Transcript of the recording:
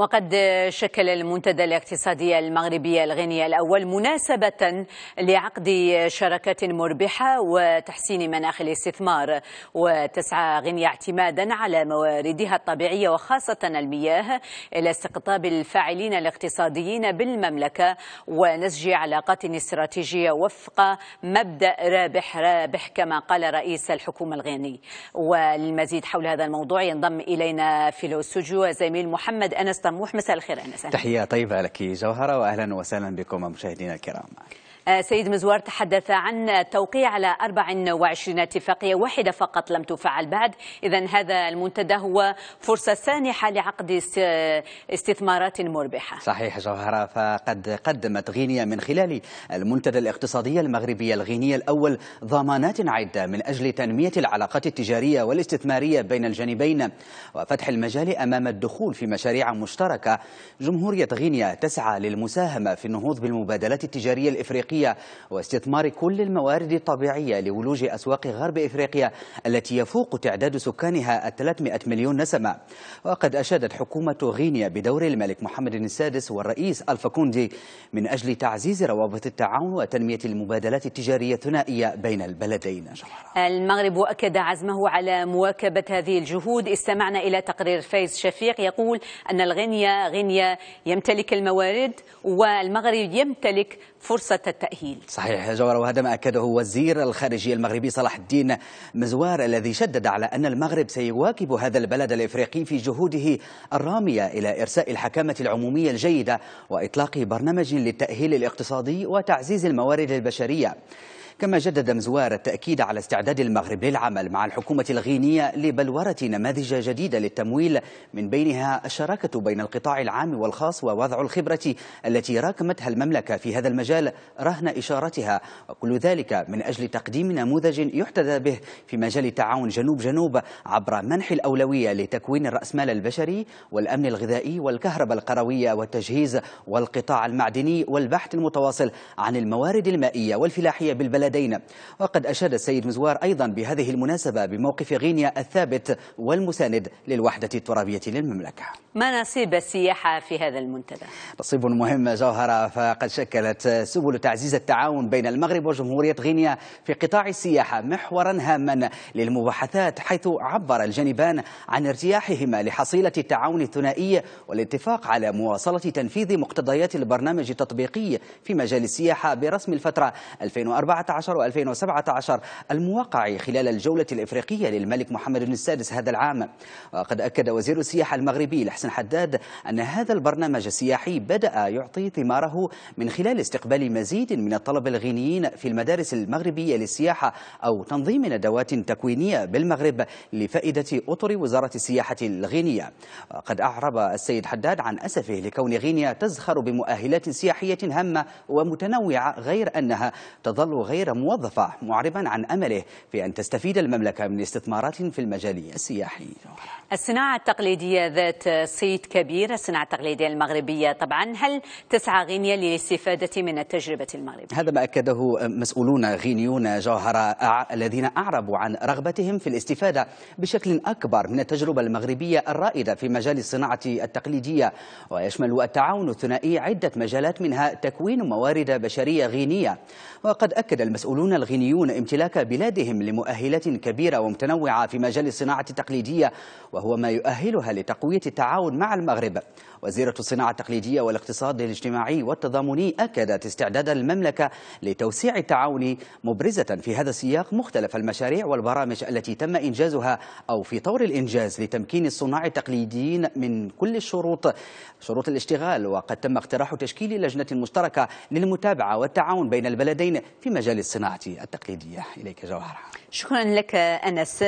وقد شكل المنتدى الاقتصادي المغربي الغيني الأول مناسبة لعقد شراكة مربحة وتحسين مناخ الاستثمار وتسعى غنيا اعتمادا على مواردها الطبيعية وخاصة المياه إلى استقطاب الفاعلين الاقتصاديين بالمملكة ونسج علاقات استراتيجية وفق مبدأ رابح رابح كما قال رئيس الحكومة الغيني وللمزيد حول هذا الموضوع ينضم إلينا في الاستوديو زميل محمد أنس طموح مساء الخير أنس تحية طيبة لك جوهرة وأهلا وسهلا بكم مشاهدينا الكرام سيد مزوار تحدث عن التوقيع على 24 اتفاقية واحدة فقط لم تفعل بعد إذا هذا المنتدى هو فرصة سانحة لعقد استثمارات مربحة صحيح جوهرة فقد قدمت غينيا من خلال المنتدى الاقتصادي المغربي الغيني الأول ضمانات عدة من أجل تنمية العلاقات التجارية والاستثمارية بين الجانبين وفتح المجال أمام الدخول في مشاريع مشتركة جمهورية غينيا تسعى للمساهمة في النهوض بالمبادلات التجارية الإفريقية الأفريقية واستثمار كل الموارد الطبيعية لولوج أسواق غرب إفريقيا التي يفوق تعداد سكانها 300 مليون نسمة وقد أشادت حكومة غينيا بدور الملك محمد السادس والرئيس ألفا كوندي من أجل تعزيز روابط التعاون وتنمية المبادلات التجارية الثنائية بين البلدين المغرب أكد عزمه على مواكبة هذه الجهود استمعنا إلى تقرير فايز شفيق يقول أن الغينيا غينيا يمتلك الموارد والمغرب يمتلك فرصة التأمين التأهيل صحيح جوهر وهذا ما أكده وزير الخارجية المغربي صلاح الدين مزوار الذي شدد على أن المغرب سيواكب هذا البلد الإفريقي في جهوده الرامية إلى إرساء الحكامة العمومية الجيدة وإطلاق برنامج للتأهيل الاقتصادي وتعزيز الموارد البشرية كما جدد مزوار التأكيد على استعداد المغرب للعمل مع الحكومة الغينية لبلورة نماذج جديدة للتمويل من بينها الشراكة بين القطاع العام والخاص ووضع الخبرة التي راكمتها المملكة في هذا المجال رهن إشارتها وكل ذلك من أجل تقديم نموذج يحتذى به في مجال التعاون جنوب جنوب عبر منح الأولوية لتكوين الرأسمال البشري والأمن الغذائي والكهرباء القروية والتجهيز والقطاع المعدني والبحث المتواصل عن الموارد المائية والفلاحية بالبلد لدينا وقد أشاد السيد مزوار أيضا بهذه المناسبة بموقف غينيا الثابت والمساند للوحدة الترابية للمملكة ما نصيب السياحة في هذا المنتدى؟ نصيب مهم جوهرة فقد شكلت سبل تعزيز التعاون بين المغرب وجمهورية غينيا في قطاع السياحة محورا هاما للمباحثات حيث عبر الجانبان عن ارتياحهما لحصيلة التعاون الثنائي والاتفاق على مواصلة تنفيذ مقتضيات البرنامج التطبيقي في مجال السياحة برسم الفترة 2014 و 2017 المواقع خلال الجولة الإفريقية للملك محمد بن السادس هذا العام وقد أكد وزير السياحة المغربي الحسن حداد أن هذا البرنامج السياحي بدأ يعطي ثماره من خلال استقبال مزيد من الطلبة الغينيين في المدارس المغربية للسياحة أو تنظيم ندوات تكوينية بالمغرب لفائدة أطر وزارة السياحة الغينية وقد أعرب السيد حداد عن أسفه لكون غينيا تزخر بمؤهلات سياحية هامة ومتنوعة غير أنها تظل غير غير موظفة معربا عن أمله في أن تستفيد المملكة من استثمارات في المجال السياحي الصناعة التقليدية ذات صيت كبير الصناعة التقليدية المغربية طبعا هل تسعى غينيا للاستفادة من التجربة المغربية؟ هذا ما أكده مسؤولون غينيون جوهر الذين أعربوا عن رغبتهم في الاستفادة بشكل أكبر من التجربة المغربية الرائدة في مجال الصناعة التقليدية ويشمل التعاون الثنائي عدة مجالات منها تكوين موارد بشرية غينية وقد أكد المسؤولون المسؤولون الغينيون امتلاك بلادهم لمؤهلات كبيرة ومتنوعة في مجال الصناعة التقليدية وهو ما يؤهلها لتقوية التعاون مع المغرب وزيرة الصناعة التقليدية والاقتصاد الاجتماعي والتضامني أكدت استعداد المملكة لتوسيع التعاون مبرزة في هذا السياق مختلف المشاريع والبرامج التي تم إنجازها أو في طور الإنجاز لتمكين الصناع التقليديين من كل الشروط شروط الاشتغال وقد تم اقتراح تشكيل لجنة مشتركة للمتابعة والتعاون بين البلدين في مجال الصناعة التقليدية إليك جوهرة شكرا لك أنس